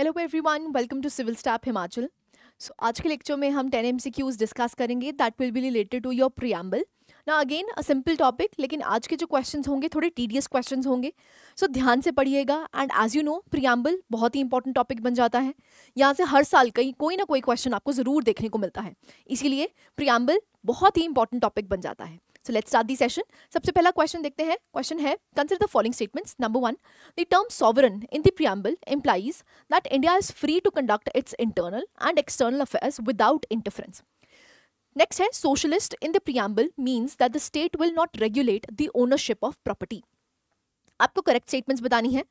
Hello everyone welcome to civil staff Himachal so आज के lecture में हम ten M C Qs discuss करेंगे that will be related to your preamble ना again a simple topic लेकिन आज के जो क्वेश्चंस होंगे थोड़े टीडियस क्वेश्चंस होंगे सो so, ध्यान से पढ़िएगा and as you know preamble बहुत ही इंपॉर्टेंट टॉपिक बन जाता है यहाँ से हर साल कहीं कोई ना कोई क्वेश्चन आपको ज़रूर देखने को मिलता है इसीलिए प्रियम्बल बहुत ही इंपॉर्टेंट टॉपिक बन जाता है so let's start the session सबसे पहला क्वेश्चन देखते हैं क्वेश्चन है consider the following statements number one the term sovereign in the preamble implies that India is free to conduct its internal and external affairs without interference next है socialist in the preamble means that the state will not regulate the ownership of property आपको correct statements बतानी है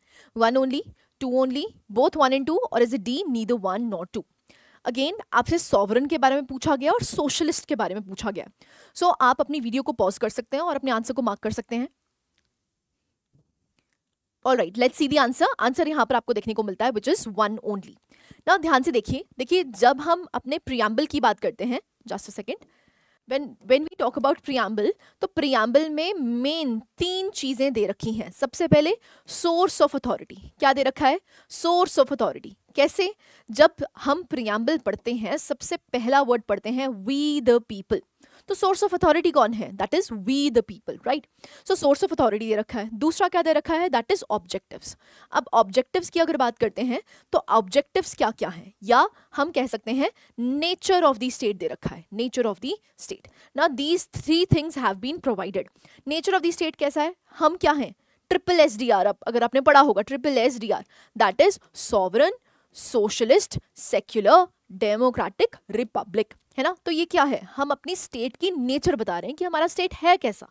one only two only both one and two और is a D neither one not two again आपसे sovereign के बारे में पूछा गया और सोशलिस्ट के बारे में पूछा गया सो so, आप अपनी वीडियो को पॉज कर सकते हैं और अपने आंसर को मार्क कर सकते हैं all right let see the answer answer यहां पर आपको देखने को मिलता है विच इज़ वन ओनली ना ध्यान से देखिए देखिए जब हम अपने प्रियाम्बल की बात करते हैं just a second When when we talk about preamble, तो preamble में main तीन चीज़ें दे रखी हैं सबसे पहले source of authority. क्या दे रखा है Source of authority. कैसे जब हम प्रियाम्बल पढ़ते हैं सबसे पहला वर्ड पढ़ते हैं वी द पीपल तो सोर्स ऑफ अथॉरिटी कौन है that is we the people right so source of authority दे रखा है दूसरा क्या दे रखा है दैट इज ऑब्जेक्टिव्स अब ऑब्जेक्टिव्स की अगर बात करते हैं तो ऑब्जेक्टिव्स क्या क्या है या हम कह सकते हैं नेचर ऑफ द स्टेट दे रखा है नेचर ऑफ द स्टेट ना these three things have been provided nature of the state कैसा है हम क्या हैं ट्रिपल एस डी आर अब अगर आपने पढ़ा होगा triple S D R that is sovereign socialist secular democratic republic है ना तो ये क्या है हम अपनी स्टेट की नेचर बता रहे हैं कि हमारा स्टेट है कैसा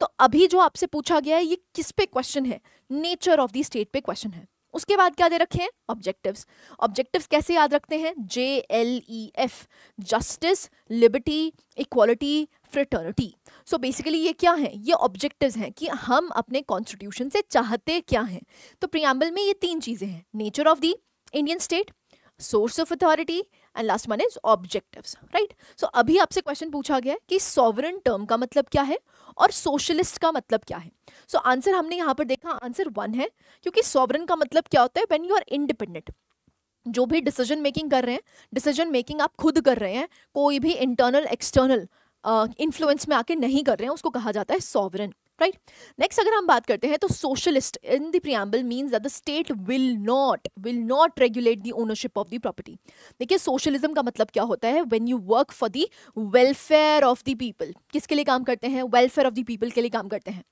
तो अभी जो आपसे पूछा गया है ये किस पे क्वेश्चन है नेचर ऑफ दी स्टेट पे क्वेश्चन है उसके बाद क्या दे रखे हैं ऑब्जेक्टिव्स ऑब्जेक्टिव्स कैसे याद रखते हैं J L E F justice liberty equality fraternity so basically ये क्या है ये ऑब्जेक्टिव्स हैं कि हम अपने कॉन्स्टिट्यूशन से चाहते क्या हैं तो प्रियाम्बल में ये तीन चीज़ें हैं nature of the Indian state source of authority and last one is objectives right so अभी आपसे क्वेश्चन पूछा गया है कि सॉवरन टर्म का मतलब क्या है और सोशलिस्ट का मतलब क्या है सो so, आंसर हमने यहाँ पर देखा आंसर वन है क्योंकि सॉवरन का मतलब क्या होता है वेन यू आर इंडिपेंडेंट जो भी डिसीजन मेकिंग कर रहे हैं डिसीजन मेकिंग आप खुद कर रहे हैं कोई भी इंटरनल एक्सटर्नल इन्फ्लुएंस में आके नहीं कर रहे हैं उसको कहा जाता है सॉवरन राइट नेक्स्ट अगर हम बात करते हैं तो socialist in the preamble means that the state will not will not regulate the ownership of the property देखिए सोशलिज्म का मतलब क्या होता है when you work for the welfare of the people किसके लिए काम करते हैं वेलफेयर ऑफ द पीपल के लिए काम करते हैं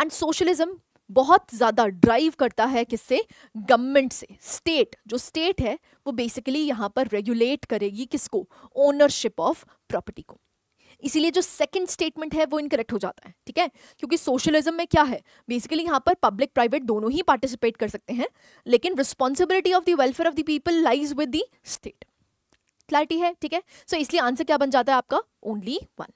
एंड सोशलिज्म बहुत ज़्यादा ड्राइव करता है किससे गवर्नमेंट से स्टेट जो स्टेट है वो बेसिकली यहाँ पर रेगुलेट करेगी किसको ओनरशिप ऑफ प्रॉपर्टी को इसीलिए जो सेकंड स्टेटमेंट है वो इनकरेक्ट हो जाता है ठीक है क्योंकि सोशलिज्म में क्या है बेसिकली यहाँ पर पब्लिक प्राइवेट दोनों ही पार्टिसिपेट कर सकते हैं लेकिन responsibility of the welfare of the people lies with the state clarity है ठीक है सो so, इसलिए आंसर क्या बन जाता है आपका only one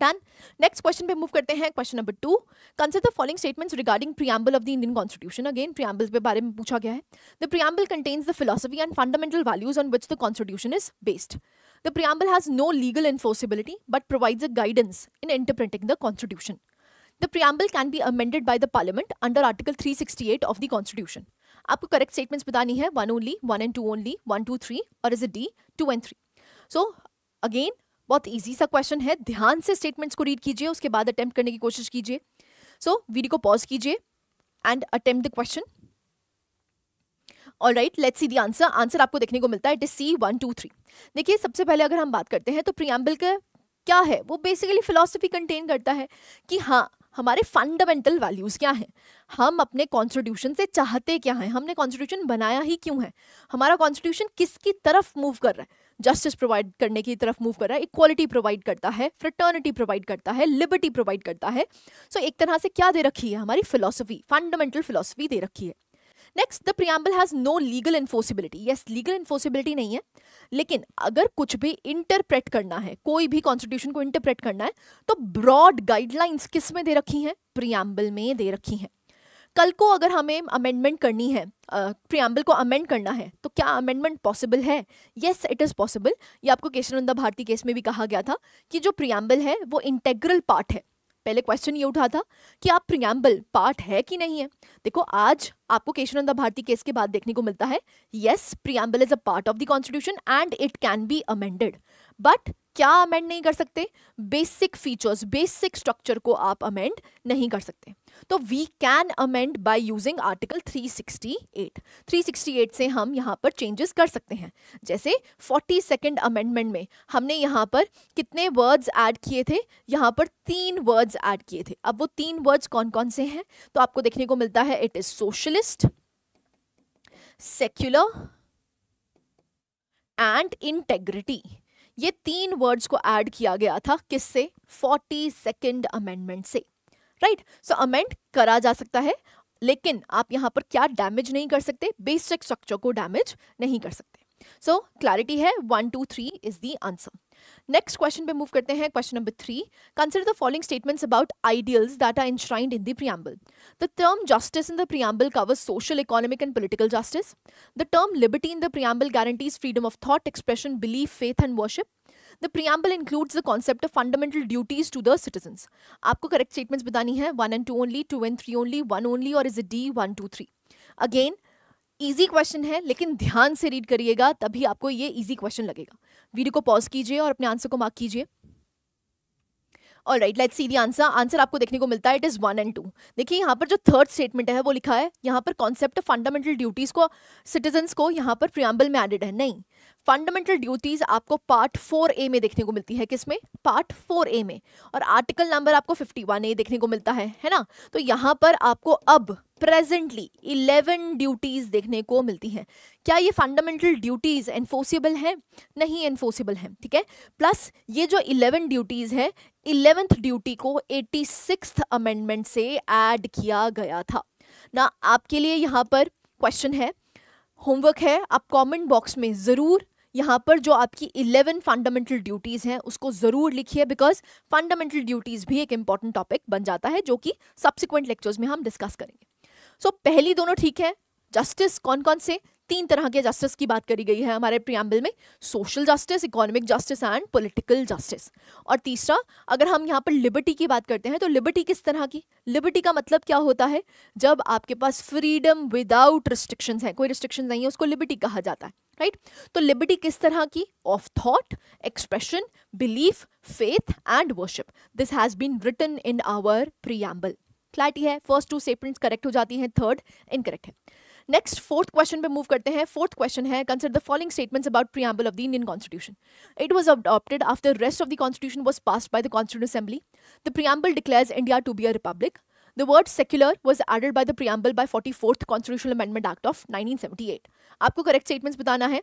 done next question पे मूव करते हैं question number two consider the following statements regarding preamble of the Indian constitution again preamble के बारे में पूछा गया है the preamble contains the philosophy and fundamental values on which the constitution is based The preamble has no legal enforceability but provides a guidance in interpreting the Constitution. The preamble can be amended by the Parliament under Article 368 of the Constitution. आपको correct statements बतानी है one only one and two only one two three और is it D two and three so again बहुत easy सा question है ध्यान से statements को रीड कीजिए उसके बाद अटेम्प्ट करने की कोशिश कीजिए सो so, वीडियो को पॉज कीजिए and attempt the question all right let see the answer answer आपको देखने को मिलता है it is C one two three देखिए सबसे पहले अगर हम बात करते हैं तो प्रियम्बल का क्या है वो बेसिकली फिलोसफी कंटेन करता है कि हाँ हमारे फंडामेंटल वैल्यूज़ क्या हैं हम अपने कॉन्स्टिट्यूशन से चाहते क्या हैं हमने कॉन्स्टिट्यूशन बनाया ही क्यों है हमारा कॉन्स्टिट्यूशन किसकी तरफ मूव कर रहा है जस्टिस प्रोवाइड करने की तरफ मूव कर रहा है इक्वालिटी प्रोवाइड करता है फ्रटर्निटी प्रोवाइड करता है लिबर्टी प्रोवाइड करता है सो so, एक तरह से क्या दे रखी है हमारी फिलोसफी फंडामेंटल फिलोसफी दे रखी है next the preamble has no legal enforceability yes legal enforceability नहीं है लेकिन अगर कुछ भी इंटरप्रेट करना है कोई भी कॉन्स्टिट्यूशन को इंटरप्रेट करना है तो ब्रॉड गाइडलाइंस किस में दे रखी हैं प्रियम्बल में दे रखी हैं कल को अगर हमें अमेंडमेंट करनी है प्रियम्बल को अमेंड करना है तो क्या amendment possible yes yes it इज़ पॉसिबल ये आपको केशवानंदा भारती केस में भी कहा गया था कि जो प्रियम्बल है वो इंटेग्रल पार्ट है पहले क्वेश्चन ये उठा था कि आप प्रियम्बल पार्ट है कि नहीं है देखो आज आपको केशवनंदा भारती केस के बाद देखने को मिलता है yes preamble is a part of the constitution and it can be amended but क्या अमेंड नहीं कर सकते बेसिक फीचर्स बेसिक स्ट्रक्चर को आप अमेंड नहीं कर सकते तो we can amend by using article 368 368 से हम यहाँ पर चेंजेस कर सकते हैं जैसे फोर्टी सेकेंड अमेंडमेंट में हमने यहाँ पर कितने वर्ड्स ऐड किए थे यहाँ पर तीन वर्ड्स ऐड किए थे अब वो तीन वर्ड्स कौन कौन से हैं तो आपको देखने को मिलता है it is socialist secular and integrity ये तीन वर्ड्स को ऐड किया गया था किससे फोर्टी सेकेंड अमेंडमेंट से राइट सो अमेंड करा जा सकता है लेकिन आप यहां पर क्या डैमेज नहीं कर सकते बेसिक स्ट्रक्चर को डैमेज नहीं कर सकते सो so, क्लैरिटी है one two three is the answer next question पे मूव करते हैं question number three consider the following statements about ideals that are enshrined in the preamble the term justice in the preamble covers social economic and political justice the term liberty in the preamble guarantees freedom of thought expression belief faith and worship the preamble includes the concept of fundamental duties to the citizen आपको correct statements बतानी है one and two only two and three only one only और is it D one two three again easy question है लेकिन ध्यान से read करिएगा तभी आपको ये ईजी क्वेश्चन लगेगा वीडियो को पॉज कीजिए और अपने आंसर को मार्क कीजिए और right let see the answer answer आपको देखने को मिलता है it is one and two देखिए यहाँ पर जो थर्ड स्टेटमेंट है वो लिखा है यहाँ पर कॉन्सेप्ट फंडामेंटल ड्यूटीज़ को सिटीजन्स को यहाँ पर प्रियम्बल में एडेड है नहीं फंडामेंटल ड्यूटीज आपको पार्ट फोर ए में देखने को मिलती है किसमें पार्ट फोर ए में और आर्टिकल नंबर आपको फिफ्टी वन ए देखने को मिलता है है ना तो यहाँ पर आपको अब प्रेजेंटली इलेवन ड्यूटीज देखने को मिलती हैं क्या ये फंडामेंटल ड्यूटीज एनफोर्सिबल हैं नहीं एनफोर्सिबल हैं ठीक है प्लस ये जो इलेवन ड्यूटीज है इलेवेंथ ड्यूटी को एट्टी सिक्स अमेंडमेंट से एड किया गया था ना आपके लिए यहाँ पर क्वेश्चन है होमवर्क है आप कमेंट बॉक्स में ज़रूर यहाँ पर जो आपकी इलेवन फंडामेंटल ड्यूटीज़ हैं उसको ज़रूर लिखिए बिकॉज फंडामेंटल ड्यूटीज़ भी एक इंपॉर्टेंट टॉपिक बन जाता है जो कि सब्सिक्वेंट लेक्चर्स में हम डिस्कस करेंगे सो so, पहली दोनों ठीक है जस्टिस कौन कौन से तीन तरह के जस्टिस की बात करी गई है हमारे प्रियम्बल में social justice economic justice and political justice और तीसरा अगर हम यहाँ पर लिबर्टी की बात करते हैं तो लिबर्टी किस तरह की लिबर्टी का मतलब क्या होता है जब आपके पास फ्रीडम विदाउट रिस्ट्रिक्शन है कोई रिस्ट्रिक्शन नहीं है उसको लिबर्टी कहा जाता है राइट तो लिबर्टी किस तरह की of thought expression belief faith and worship this has been written in our preamble clarity है फर्स्ट टू स्टेटमेंट्स करेक्ट हो जाती हैं थर्ड इनकरेक्ट है नेक्स्ट फोर्थ क्वेश्चन पे मूव करते हैं फोर्थ क्वेश्चन है consider the following statements about preamble of the Indian constitution it was adopted after rest of the constitution was pass by the constitute assembly the preamble declares India to be a republic was added by the preamble by forty fourth constitution amendment act of nineteen seventy eight आपको correct statements बताना है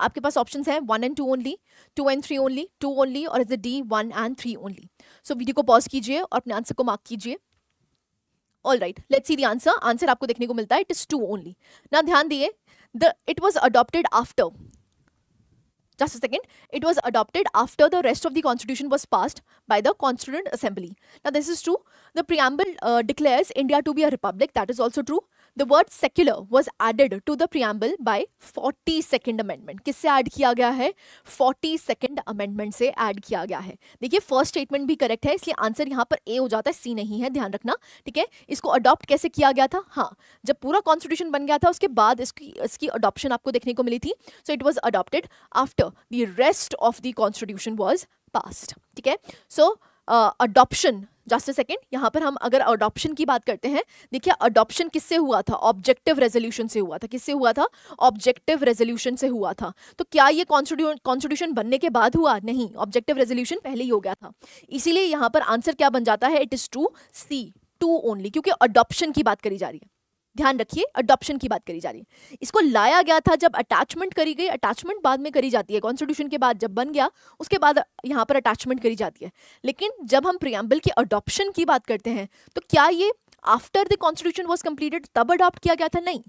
आपके पास options हैं one and two only two and three only two only और is the D one and three only so video को pause कीजिए और अपने आंसर को मार्क कीजिए All right. Let's see the answer. Answer, आपको देखने को मिलता है is two only. Now, only ना ध्यान दिए the it was just a second it was adopted after the rest of the constitution was passed by the constituent assembly now this is true the preamble uh, declares india to be a republic that is also true the word secular was added to the preamble by forty second amendment किससे add किया गया है forty second amendment से add किया गया है देखिए first statement भी करेक्ट है इसलिए आंसर यहाँ पर ए हो जाता है सी नहीं है ध्यान रखना ठीक है इसको अडॉप्ट कैसे किया गया था हाँ जब पूरा कॉन्स्टिट्यूशन बन गया था उसके बाद इसकी इसकी अडॉप्शन आपको देखने को मिली थी so it was adopted after the rest of the constitution was passed ठीक है so adoption uh, just a second यहाँ पर हम अगर अडॉप्शन की बात करते हैं देखिए अडॉप्शन किससे हुआ था ऑब्जेक्टिव रेजोल्यूशन से हुआ था किससे हुआ था ऑब्जेक्टिव रेजोल्यूशन से हुआ था तो क्या ये कॉन्स्टिट्यूशन बनने के बाद हुआ नहीं ऑब्जेक्टिव रेजोल्यूशन पहले ही हो गया था इसीलिए यहाँ पर आंसर क्या बन जाता है it is two C two only क्योंकि अडॉप्शन की बात करी जा रही है ध्यान रखिए अडॉप्शन की बात करी जा रही है इसको लाया गया था जब अटैचमेंट करी गई अटैचमेंट बाद में करी जाती है कॉन्स्टिट्यूशन के बाद जब बन गया उसके बाद यहाँ पर अटैचमेंट करी जाती है लेकिन जब हम प्रियम्बल की अडॉप्शन की बात करते हैं तो क्या ये after the constitution was completed तब अडॉप्ट किया गया था नहीं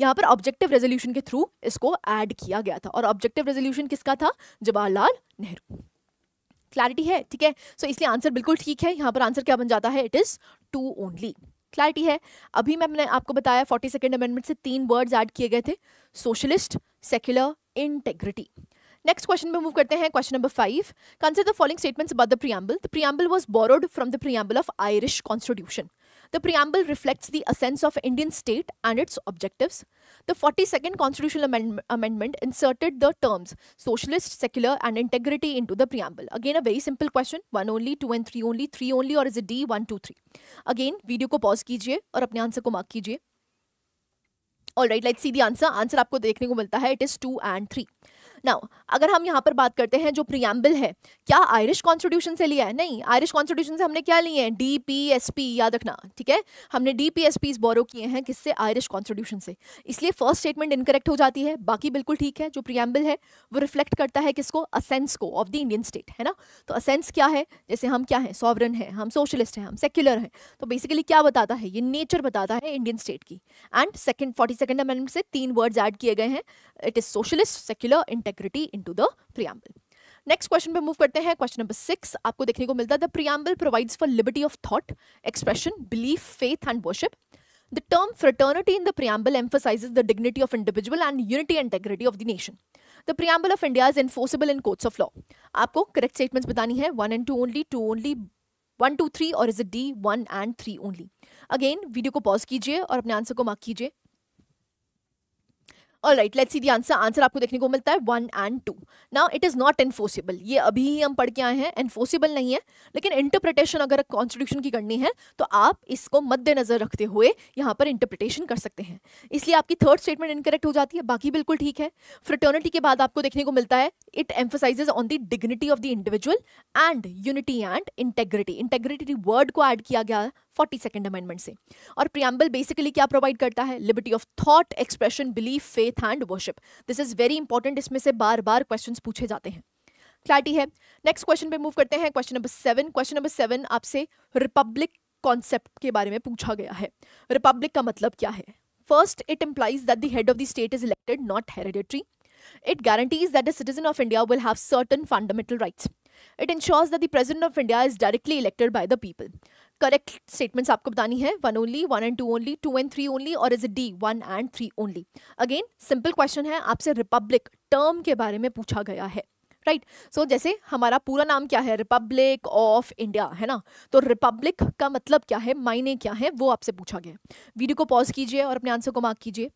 यहाँ पर ऑब्जेक्टिव रेजोल्यूशन के थ्रू इसको ऐड किया गया था और ऑब्जेक्टिव रेजोल्यूशन किसका था जवाहरलाल नेहरू क्लैरिटी है ठीक है सो so, इसलिए आंसर बिल्कुल ठीक है यहाँ पर आंसर क्या बन जाता है it is two only clarity है अभी मैं मैंने आपको बताया फोर्टी सेकेंड अमेंडमेंट से तीन वर्ड्स ऐड किए गए थे socialist secular integrity next question पे मूव करते हैं question number five consider the following statements about the preamble the preamble was borrowed from the preamble of Irish constitution The preamble reflects the essence of Indian state and its objectives. The 42nd Constitutional amend Amendment inserted the terms socialist, secular and integrity into the preamble. Again, a very simple question. One only, two and three only, three only or is it D? One, two, three. Again, video ko pause कीजिए और अपने answer को mark कीजिए All right, let's see the answer. Answer आपको देखने को मिलता है It is two and three. Now अगर हम यहाँ पर बात करते हैं जो प्रियम्बल है क्या आयरिश कॉन्स्टिट्यूशन से लिया है नहीं आयरिश कॉन्स्टिट्यूशन से हमने क्या लिए हैं डी पी एस पी याद रखना ठीक है हमने D P S P borrow किए हैं किससे आयरिश कॉन्स्टिट्यूशन से इसलिए फर्स्ट स्टेटमेंट इनकरेक्ट हो जाती है बाकी बिल्कुल ठीक है जो प्रियम्बल है वो रिफ्लेक्ट करता है किसको असेंस को ऑफ द इंडियन स्टेट है ना तो असेंस क्या है जैसे हम क्या हैं सॉवरन है हम सोशलिस्ट हैं हम सेक्युलर हैं तो बेसिकली क्या बताता है ये नेचर बताता है इंडियन स्टेट की and second forty second amendment से तीन वर्ड्स ऐड किए गए हैं it is socialist secular intact integrity into the preamble next question पे मूव करते हैं क्वेश्चन नंबर सिक्स आपको देखने को मिलता है the preamble provides for liberty of thought expression belief faith and worship the term fraternity in the preamble emphasise the dignity of individual and unity integrity of the nation the preamble of India is enforceable in courts of law आपको correct statements बतानी है one and two only two only one two three और is it D one and three only again video को pause कीजिए और अपने answer को mark कीजिए all right let see the answer answer आपको देखने को मिलता है one and two now it is not enforceable ये अभी ही हम पढ़ के आए हैं एनफोर्सिबल नहीं है लेकिन इंटरप्रिटेशन अगर कॉन्स्टिट्यूशन की करनी है तो आप इसको मद्देनजर रखते हुए यहाँ पर इंटरप्रिटेशन कर सकते हैं इसलिए आपकी थर्ड स्टेटमेंट इनकरेक्ट हो जाती है बाकी बिल्कुल ठीक है फ्रिटर्निटी के बाद आपको देखने को मिलता है it emphasizes on the dignity of the individual and unity and integrity integrity word को ऐड किया गया फोर्टी सेकेंड अमेंडमेंट से और प्रियम्बल बेसिकली क्या प्रोवाइड करता है liberty of thought expression belief faith and worship this is very important इसमें से बार बार क्वेश्चन पूछे जाते हैं क्लैरिटी है नेक्स्ट क्वेश्चन पे मूव करते हैं question number seven question number seven आपसे रिपब्लिक कॉन्सेप्ट के बारे में पूछा गया है रिपब्लिक का मतलब क्या है first it implies that the head of the state is elected not hereditary it guarantees that the citizen of India will have certain fundamental rights it insures that the president of India is directly elected by the people correct statements आपको बतानी है one only one and two only two and three only और is D one and three only again simple question है आपसे Republic term के बारे में पूछा गया है राइट right. सो so, जैसे हमारा पूरा नाम क्या है रिपब्लिक ऑफ इंडिया है ना तो रिपब्लिक का मतलब क्या है मायने क्या है वो आपसे पूछा गया वीडियो को पॉज कीजिए और अपने आंसर को मार्क कीजिए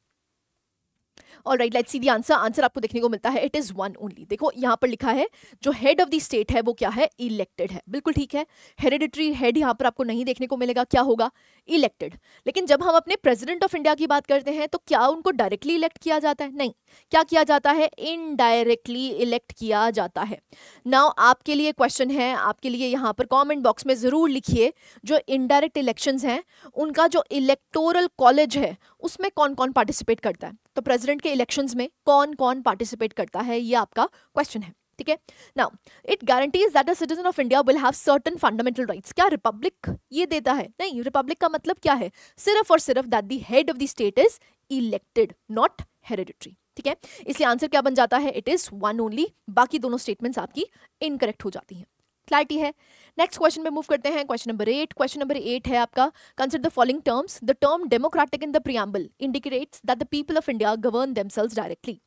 all right let see the answer answer आपको देखने को मिलता है इट इज़ वन ओनली देखो यहाँ पर लिखा है जो हेड ऑफ द स्टेट है वो क्या है इलेक्टेड है बिल्कुल ठीक है हेरिडिटरी हेड यहाँ पर आपको नहीं देखने को मिलेगा क्या होगा इलेक्टेड लेकिन जब हम अपने प्रेजिडेंट ऑफ इंडिया की बात करते हैं तो क्या उनको डायरेक्टली इलेक्ट किया जाता है नहीं क्या किया जाता है इनडायरेक्टली इलेक्ट किया जाता है नाउ आपके लिए क्वेश्चन है आपके लिए यहाँ पर कॉमेंट बॉक्स में ज़रूर लिखिए जो इनडायरेक्ट इलेक्शन हैं उनका जो इलेक्टोरल कॉलेज है उसमें कौन कौन पार्टिसिपेट करता है तो प्रेजिडेंट के इलेक्शंस में कौन कौन पार्टिसिपेट करता है ये आपका क्वेश्चन है ठीक है now it guarantees that a citizen of India will have certain fundamental rights क्या रिपब्लिक ये देता है नहीं रिपब्लिक का मतलब क्या है सिर्फ और सिर्फ that the head of the state is elected not hereditary ठीक है इसलिए आंसर क्या बन जाता है इट इज वन ओनली बाकी दोनों स्टेटमेंट्स आपकी इनकरेक्ट हो जाती हैं क्लैरिटी है नेक्स्ट क्वेश्चन पे मूव करते हैं question number eight question number eight है आपका consider the following terms the term democratic in the preamble indicates that the people of India govern themselves directly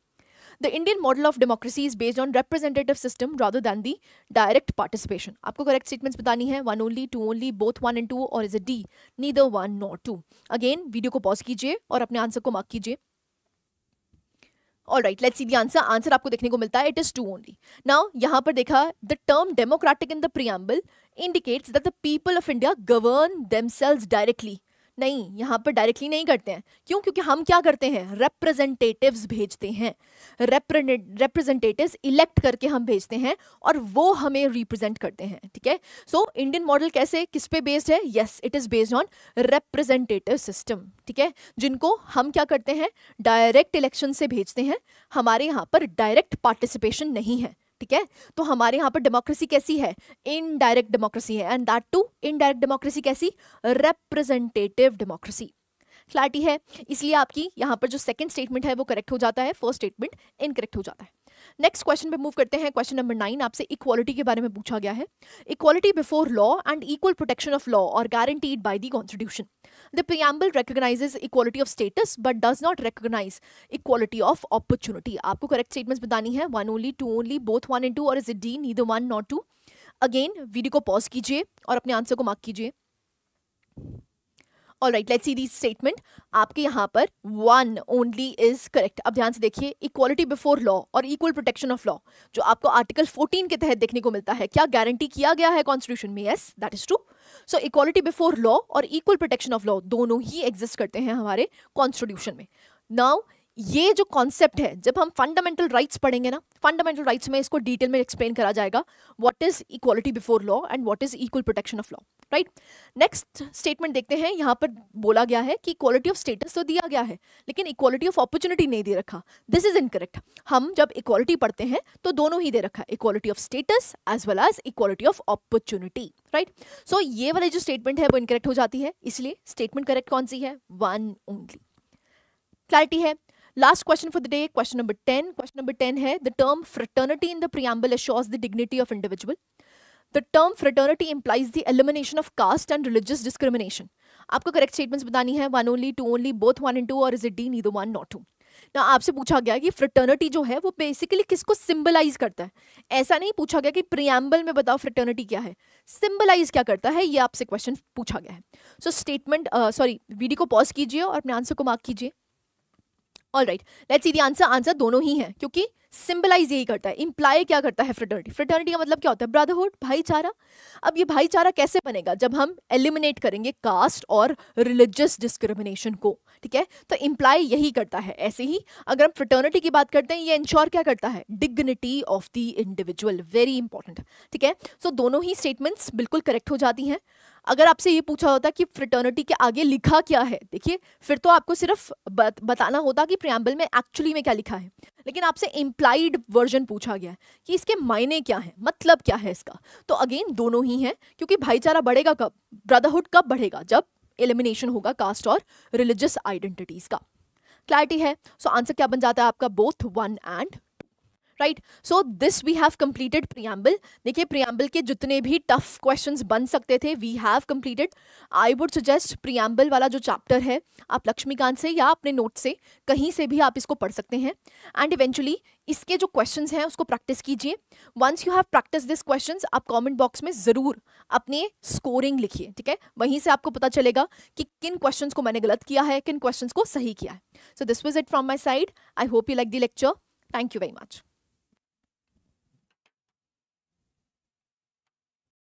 the Indian model of democracy is based on representative system rather than the direct participation आपको correct statements बतानी है one only two only both one and two और is a D neither one not two again video को pause कीजिए और अपने answer को mark कीजिए all right let's see the answer answer आपको देखने को मिलता है it is two only now यहां पर देखा the term democratic in the preamble indicates that the people of India govern themselves directly नहीं यहाँ पर डायरेक्टली नहीं करते हैं क्यों क्योंकि हम क्या करते हैं रिप्रेजेंटेटिव्स भेजते हैं रिप्रेजेंटेटिव्स इलेक्ट करके हम भेजते हैं और वो हमें रिप्रेजेंट करते हैं ठीक है सो इंडियन मॉडल कैसे किस पे बेस्ड है yes it is based on representative system ठीक है जिनको हम क्या करते हैं डायरेक्ट इलेक्शन से भेजते हैं हमारे यहाँ पर डायरेक्ट पार्टिसिपेशन नहीं है ठीक है तो हमारे यहाँ पर डेमोक्रेसी कैसी है इनडायरेक्ट डेमोक्रेसी है and that too indirect democracy कैसी रिप्रेजेंटेटिव डेमोक्रेसी क्लैरिटी है इसलिए आपकी यहाँ पर जो सेकंड स्टेटमेंट है वो करेक्ट हो जाता है फर्स्ट स्टेटमेंट इनकरेक्ट हो जाता है नेक्स्ट क्वेश्चन पे मूव करते हैं क्वेश्चन नंबर नाइन आपसे इक्वालिटी के बारे में पूछा गया है equality before law and equal protection of law are guaranteed by the constitution the preamble recognizes equality of status but does not recognize equality of opportunity आपको करेक्ट स्टेटमेंट्स बतानी है one only two only both one and two और is it D नी one not two again video को pause कीजिए और अपने answer को मार्क कीजिए all right let see the statement आपके यहाँ पर वन ओनली इज करेक्ट अब ध्यान से देखिए इक्वालिटी बिफोर लॉ और इक्वल प्रोटेक्शन ऑफ लॉ जो आपको आर्टिकल 14 के तहत देखने को मिलता है क्या गारंटी किया गया है कॉन्स्टिट्यूशन में yes that is true so equality before law और इक्वल प्रोटेक्शन ऑफ लॉ दोनों ही एग्जिस्ट करते हैं हमारे कॉन्स्टिट्यूशन में नाउ ये जो कॉन्सेप्ट है जब हम फंडामेंटल राइट्स पढ़ेंगे ना फंडामेंटल राइट्स में इसको डिटेल में एक्सप्लेन करा जाएगा what is equality before law and what is equal protection of law right next statement देखते हैं यहाँ पर बोला गया है कि इक्वालिटी ऑफ स्टेटस तो दिया गया है लेकिन इक्वालिटी ऑफ अपॉर्चुनिटी नहीं दे रखा दिस इज इनकरेक्ट हम जब इक्वालिटी पढ़ते हैं तो दोनों ही दे रखा है equality of status as well as equality of opportunity right so ये वाली जो स्टेटमेंट है वो इनकरेक्ट हो जाती है इसलिए स्टेटमेंट करेक्ट कौन सी है वन ओनली क्लैरिटी है last question for the day question number ten question number ten है the term fraternity in the preamble assures the dignity of individual the term fraternity implies the elimination of caste and religious discrimination आपको correct statements बतानी है one only two only both one and two और is it D neither one not two ना आपसे पूछा गया कि fraternity जो है वो बेसिकली किसको सिंबलाइज करता है ऐसा नहीं पूछा गया कि प्रियम्बल में बताओ फ्रटर्निटी क्या है सिंबलाइज क्या करता है ये आपसे क्वेश्चन पूछा गया है सो स्टेटमेंट सॉरी वीडियो को पॉज कीजिए और अपने आंसर को मार्क कीजिए all right let's see the answer answer दोनों ही हैं क्योंकि सिंबलाइज यही करता है इंप्लाई क्या करता है फ्रेटर्निटी फ्रेटर्निटी का मतलब क्या होता है ब्रदरहुड भाईचारा अब ये भाईचारा कैसे बनेगा जब हम एलिमिनेट करेंगे कास्ट और रिलीजियस डिस्क्रिमिनेशन को ठीक है तो इंप्लाई यही करता है ऐसे ही अगर हम फ्रेटर्निटी की बात करते हैं ये इंश्योर क्या करता है dignity of the individual very important ठीक है सो दोनों ही स्टेटमेंट्स बिल्कुल करेक्ट हो जाती हैं अगर आपसे ये पूछा होता कि फ्रिटर्निटी के आगे लिखा क्या है देखिए फिर तो आपको सिर्फ बत, बताना होता कि प्रियम्बल में एक्चुअली में क्या लिखा है लेकिन आपसे इम्प्लाइड वर्जन पूछा गया है कि इसके मायने क्या हैं मतलब क्या है इसका तो अगेन दोनों ही हैं क्योंकि भाईचारा बढ़ेगा कब ब्रदरहुड कब बढ़ेगा जब एलिमिनेशन होगा कास्ट और रिलीजियस आइडेंटिटीज़ का क्लैरिटी है सो so आंसर क्या बन जाता है आपका both one and right so this we have completed preamble देखिए प्रियम्बल के जितने भी टफ क्वेश्चन बन सकते थे we have completed I would suggest preamble वाला जो चैप्टर है आप लक्ष्मीकांत से या अपने नोट से कहीं से भी आप इसको पढ़ सकते हैं एंड इवेंचुअली इसके जो क्वेश्चन हैं उसको प्रैक्टिस कीजिए once you have practice this question आप कॉमेंट बॉक्स में ज़रूर अपने स्कोरिंग लिखिए ठीक है वहीं से आपको पता चलेगा कि किन क्वेश्चन को मैंने गलत किया है किन क्वेश्चन को सही किया है so this was it from my side I hope you like the lecture thank you very much